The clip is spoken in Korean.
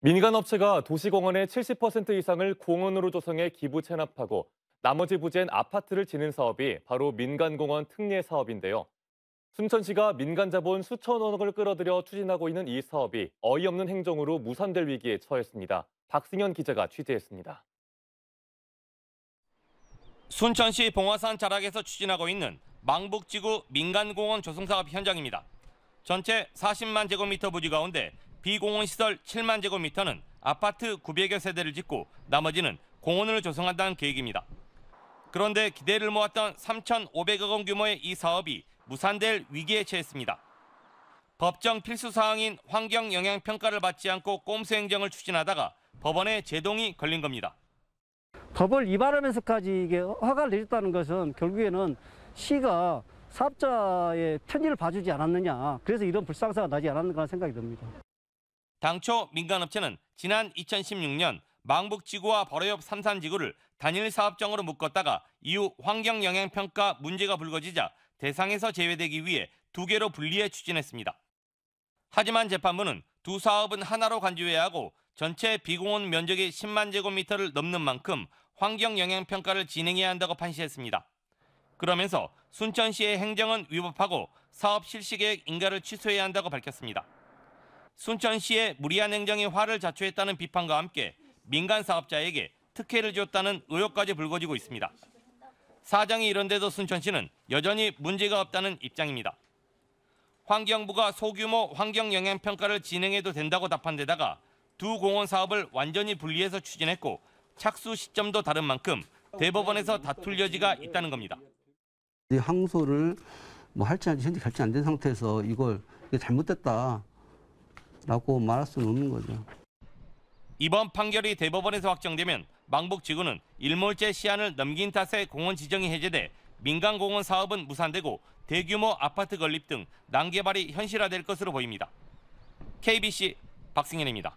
민간 업체가 도시공원의 70% 이상을 공원으로 조성해 기부 체납하고 나머지 부지엔 아파트를 짓는 사업이 바로 민간공원 특례 사업인데요. 순천시가 민간 자본 수천억 원을 끌어들여 추진하고 있는 이 사업이 어이없는 행정으로 무산될 위기에 처했습니다. 박승현 기자가 취재했습니다. 순천시 봉화산 자락에서 추진하고 있는 망북지구 민간공원 조성사업 현장입니다. 전체 40만 제곱미터 부지 가운데 비공원 시설 7만 제곱미터는 아파트 900여 세대를 짓고 나머지는 공원을 조성한다는 계획입니다. 그런데 기대를 모았던 3,500억 원 규모의 이 사업이 무산될 위기에 처했습니다. 법정 필수 사항인 환경 영향 평가를 받지 않고 꼼수 행정을 추진하다가 법원에 제동이 걸린 겁니다. 법을 위반하면서까지 이게 허가를 내줬다는 것은 결국에는 시가 사업자의 편의를 봐주지 않았느냐. 그래서 이런 불상사가 나지 않았는가 생각이 듭니다. 당초 민간업체는 지난 2016년 망북지구와 버려협 삼산지구를 단일 사업장으로 묶었다가 이후 환경영향평가 문제가 불거지자 대상에서 제외되기 위해 두 개로 분리해 추진했습니다. 하지만 재판부는 두 사업은 하나로 간주해야 하고 전체 비공원 면적이 10만 제곱미터를 넘는 만큼 환경영향평가를 진행해야 한다고 판시했습니다. 그러면서 순천시의 행정은 위법하고 사업 실시계획 인가를 취소해야 한다고 밝혔습니다. 순천시의 무리한 행정이 화를 자초했다는 비판과 함께 민간 사업자에게 특혜를 줬다는 의혹까지 불거지고 있습니다. 사정이 이런데도 순천시는 여전히 문제가 없다는 입장입니다. 환경부가 소규모 환경영향평가를 진행해도 된다고 답한 데다가 두 공원 사업을 완전히 분리해서 추진했고 착수 시점도 다른 만큼 대법원에서 다툴 여지가 있다는 겁니다. 항소를 뭐 할지 현재 결정 안된 상태에서 이걸 잘못됐다 라고 말할 수는 없는 거죠. 이번 판결이 대법원에서 확정되면 망북 지구는 일몰제 시한을 넘긴 탓에 공원 지정이 해제돼 민간 공원 사업은 무산되고 대규모 아파트 건립 등 난개발이 현실화될 것으로 보입니다. KBC 박승현입니다.